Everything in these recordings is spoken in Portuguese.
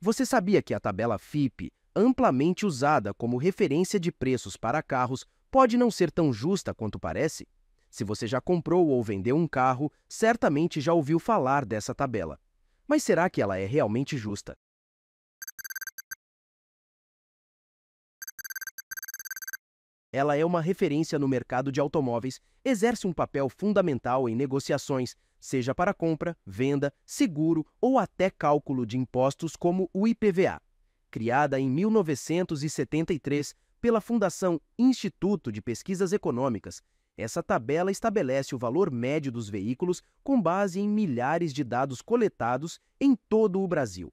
Você sabia que a tabela FIPE, amplamente usada como referência de preços para carros, pode não ser tão justa quanto parece? Se você já comprou ou vendeu um carro, certamente já ouviu falar dessa tabela. Mas será que ela é realmente justa? Ela é uma referência no mercado de automóveis, exerce um papel fundamental em negociações, seja para compra, venda, seguro ou até cálculo de impostos como o IPVA. Criada em 1973 pela Fundação Instituto de Pesquisas Econômicas, essa tabela estabelece o valor médio dos veículos com base em milhares de dados coletados em todo o Brasil.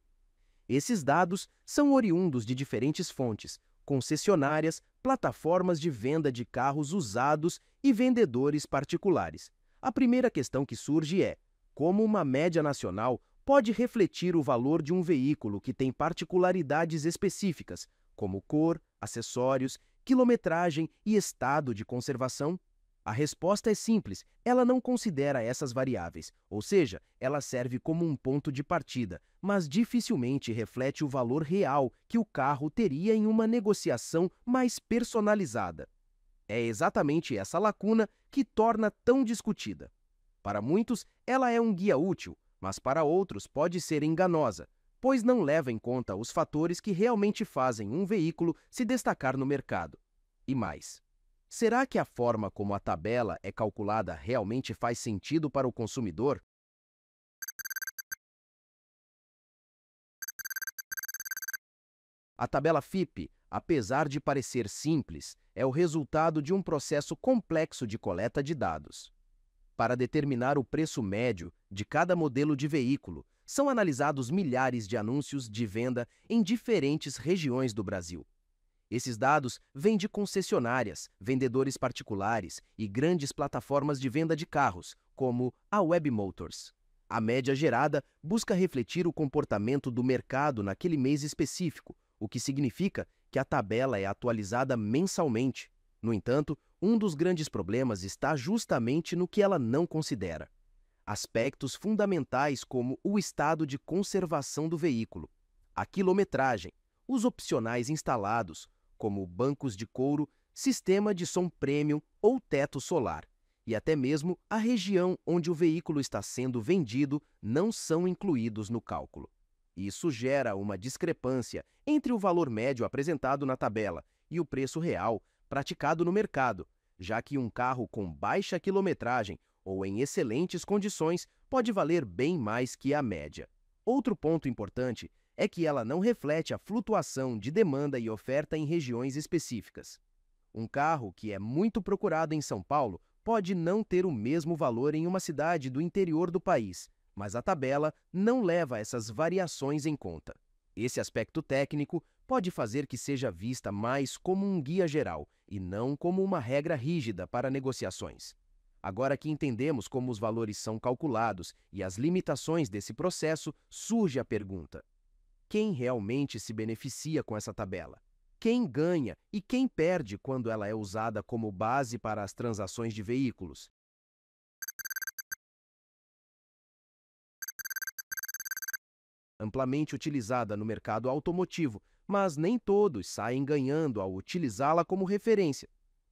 Esses dados são oriundos de diferentes fontes, concessionárias, plataformas de venda de carros usados e vendedores particulares. A primeira questão que surge é: como uma média nacional pode refletir o valor de um veículo que tem particularidades específicas, como cor, acessórios, quilometragem e estado de conservação? A resposta é simples, ela não considera essas variáveis, ou seja, ela serve como um ponto de partida, mas dificilmente reflete o valor real que o carro teria em uma negociação mais personalizada. É exatamente essa lacuna que torna tão discutida. Para muitos, ela é um guia útil, mas para outros pode ser enganosa, pois não leva em conta os fatores que realmente fazem um veículo se destacar no mercado. E mais, será que a forma como a tabela é calculada realmente faz sentido para o consumidor? A tabela FIP apesar de parecer simples, é o resultado de um processo complexo de coleta de dados. Para determinar o preço médio de cada modelo de veículo, são analisados milhares de anúncios de venda em diferentes regiões do Brasil. Esses dados vêm de concessionárias, vendedores particulares e grandes plataformas de venda de carros, como a Web Motors. A média gerada busca refletir o comportamento do mercado naquele mês específico, o que significa que a tabela é atualizada mensalmente. No entanto, um dos grandes problemas está justamente no que ela não considera. Aspectos fundamentais como o estado de conservação do veículo, a quilometragem, os opcionais instalados, como bancos de couro, sistema de som premium ou teto solar, e até mesmo a região onde o veículo está sendo vendido não são incluídos no cálculo. Isso gera uma discrepância entre o valor médio apresentado na tabela e o preço real praticado no mercado, já que um carro com baixa quilometragem ou em excelentes condições pode valer bem mais que a média. Outro ponto importante é que ela não reflete a flutuação de demanda e oferta em regiões específicas. Um carro que é muito procurado em São Paulo pode não ter o mesmo valor em uma cidade do interior do país, mas a tabela não leva essas variações em conta. Esse aspecto técnico pode fazer que seja vista mais como um guia geral e não como uma regra rígida para negociações. Agora que entendemos como os valores são calculados e as limitações desse processo, surge a pergunta: quem realmente se beneficia com essa tabela? Quem ganha e quem perde quando ela é usada como base para as transações de veículos? amplamente utilizada no mercado automotivo, mas nem todos saem ganhando ao utilizá-la como referência.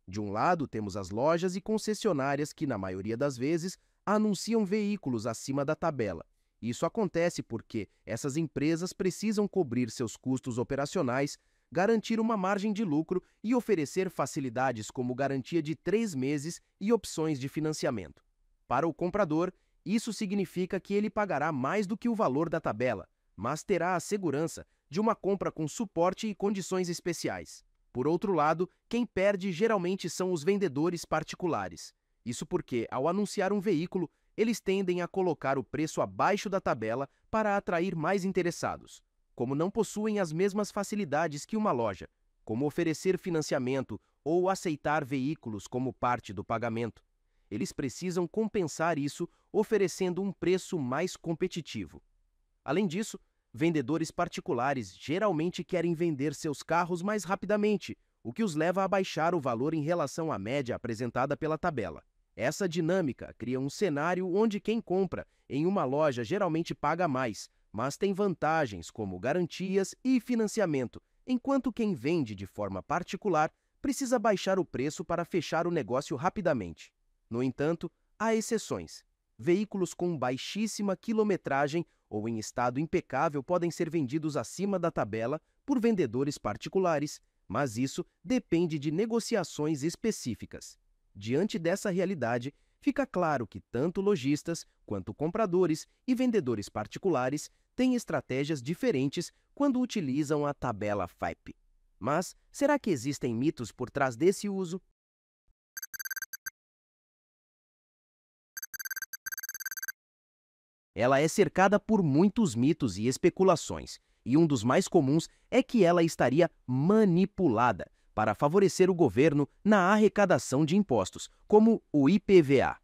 De um lado, temos as lojas e concessionárias que, na maioria das vezes, anunciam veículos acima da tabela. Isso acontece porque essas empresas precisam cobrir seus custos operacionais, garantir uma margem de lucro e oferecer facilidades como garantia de três meses e opções de financiamento. Para o comprador, isso significa que ele pagará mais do que o valor da tabela, mas terá a segurança de uma compra com suporte e condições especiais. Por outro lado, quem perde geralmente são os vendedores particulares. Isso porque, ao anunciar um veículo, eles tendem a colocar o preço abaixo da tabela para atrair mais interessados. Como não possuem as mesmas facilidades que uma loja, como oferecer financiamento ou aceitar veículos como parte do pagamento, eles precisam compensar isso oferecendo um preço mais competitivo. Além disso, vendedores particulares geralmente querem vender seus carros mais rapidamente, o que os leva a baixar o valor em relação à média apresentada pela tabela. Essa dinâmica cria um cenário onde quem compra em uma loja geralmente paga mais, mas tem vantagens como garantias e financiamento, enquanto quem vende de forma particular precisa baixar o preço para fechar o negócio rapidamente. No entanto, há exceções veículos com baixíssima quilometragem ou em estado impecável podem ser vendidos acima da tabela por vendedores particulares, mas isso depende de negociações específicas. Diante dessa realidade, fica claro que tanto lojistas quanto compradores e vendedores particulares têm estratégias diferentes quando utilizam a tabela FIPE. Mas será que existem mitos por trás desse uso? Ela é cercada por muitos mitos e especulações, e um dos mais comuns é que ela estaria manipulada para favorecer o governo na arrecadação de impostos, como o IPVA.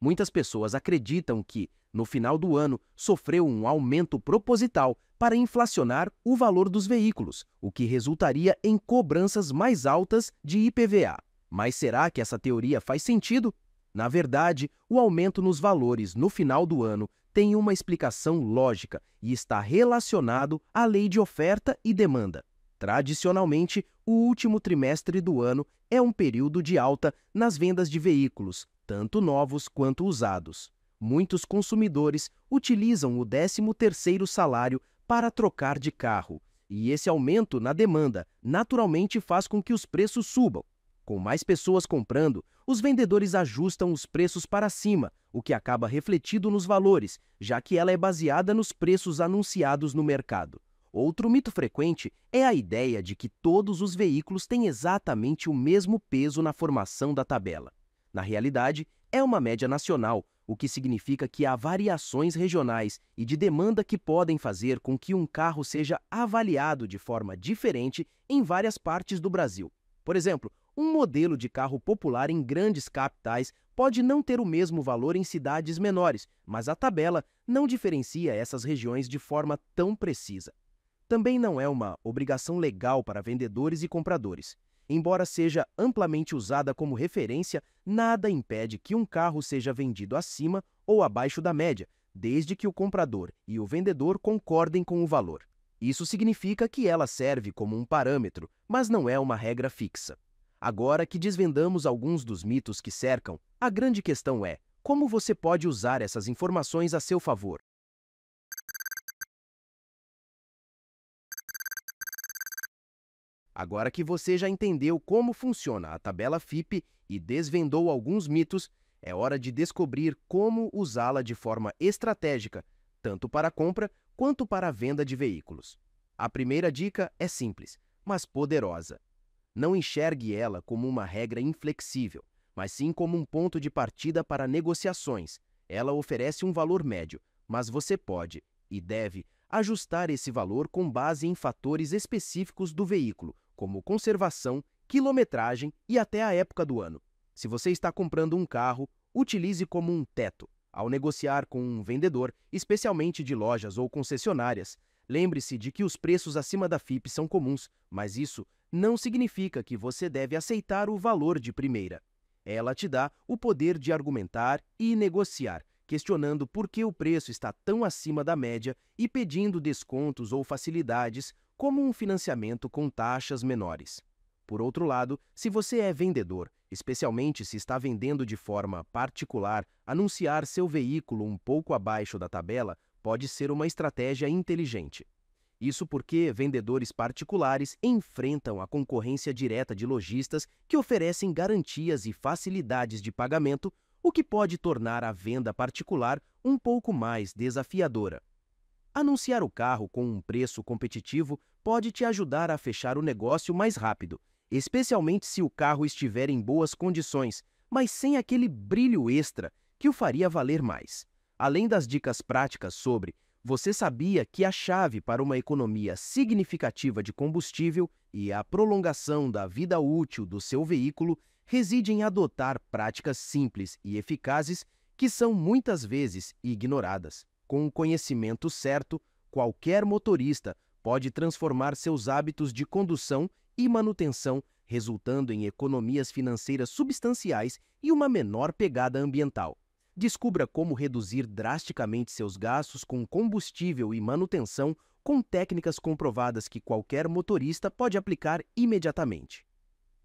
Muitas pessoas acreditam que, no final do ano, sofreu um aumento proposital para inflacionar o valor dos veículos, o que resultaria em cobranças mais altas de IPVA. Mas será que essa teoria faz sentido? Na verdade, o aumento nos valores no final do ano tem uma explicação lógica e está relacionado à lei de oferta e demanda. Tradicionalmente, o último trimestre do ano é um período de alta nas vendas de veículos, tanto novos quanto usados. Muitos consumidores utilizam o 13º salário para trocar de carro, e esse aumento na demanda naturalmente faz com que os preços subam. Com mais pessoas comprando, os vendedores ajustam os preços para cima, o que acaba refletido nos valores, já que ela é baseada nos preços anunciados no mercado. Outro mito frequente é a ideia de que todos os veículos têm exatamente o mesmo peso na formação da tabela. Na realidade, é uma média nacional, o que significa que há variações regionais e de demanda que podem fazer com que um carro seja avaliado de forma diferente em várias partes do Brasil. Por exemplo, um modelo de carro popular em grandes capitais pode não ter o mesmo valor em cidades menores, mas a tabela não diferencia essas regiões de forma tão precisa. Também não é uma obrigação legal para vendedores e compradores. Embora seja amplamente usada como referência, nada impede que um carro seja vendido acima ou abaixo da média, desde que o comprador e o vendedor concordem com o valor. Isso significa que ela serve como um parâmetro, mas não é uma regra fixa. Agora que desvendamos alguns dos mitos que cercam, a grande questão é: como você pode usar essas informações a seu favor? Agora que você já entendeu como funciona a tabela FIP e desvendou alguns mitos, é hora de descobrir como usá-la de forma estratégica, tanto para a compra quanto para a venda de veículos. A primeira dica é simples, mas poderosa. Não enxergue ela como uma regra inflexível, mas sim como um ponto de partida para negociações. Ela oferece um valor médio, mas você pode, e deve, ajustar esse valor com base em fatores específicos do veículo, como conservação, quilometragem e até a época do ano. Se você está comprando um carro, utilize como um teto. Ao negociar com um vendedor, especialmente de lojas ou concessionárias, lembre-se de que os preços acima da FIP são comuns, mas isso não significa que você deve aceitar o valor de primeira. Ela te dá o poder de argumentar e negociar, questionando por que o preço está tão acima da média e pedindo descontos ou facilidades, como um financiamento com taxas menores. Por outro lado, se você é vendedor, especialmente se está vendendo de forma particular, anunciar seu veículo um pouco abaixo da tabela pode ser uma estratégia inteligente. Isso porque vendedores particulares enfrentam a concorrência direta de lojistas que oferecem garantias e facilidades de pagamento, o que pode tornar a venda particular um pouco mais desafiadora. Anunciar o carro com um preço competitivo pode te ajudar a fechar o negócio mais rápido, especialmente se o carro estiver em boas condições, mas sem aquele brilho extra que o faria valer mais. Além das dicas práticas sobre você sabia que a chave para uma economia significativa de combustível e a prolongação da vida útil do seu veículo reside em adotar práticas simples e eficazes que são muitas vezes ignoradas. Com o conhecimento certo, qualquer motorista pode transformar seus hábitos de condução e manutenção, resultando em economias financeiras substanciais e uma menor pegada ambiental. Descubra como reduzir drasticamente seus gastos com combustível e manutenção com técnicas comprovadas que qualquer motorista pode aplicar imediatamente.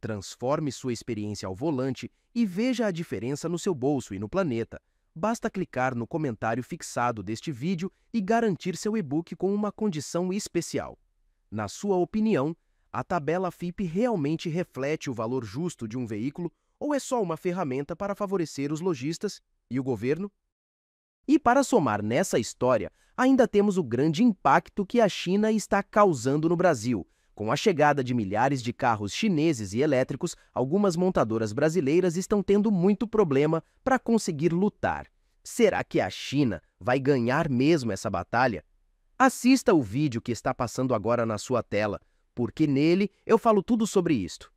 Transforme sua experiência ao volante e veja a diferença no seu bolso e no planeta. Basta clicar no comentário fixado deste vídeo e garantir seu e-book com uma condição especial. Na sua opinião, a tabela FIP realmente reflete o valor justo de um veículo ou é só uma ferramenta para favorecer os lojistas e o governo? E para somar nessa história, ainda temos o grande impacto que a China está causando no Brasil. Com a chegada de milhares de carros chineses e elétricos, algumas montadoras brasileiras estão tendo muito problema para conseguir lutar. Será que a China vai ganhar mesmo essa batalha? Assista o vídeo que está passando agora na sua tela, porque nele eu falo tudo sobre isto.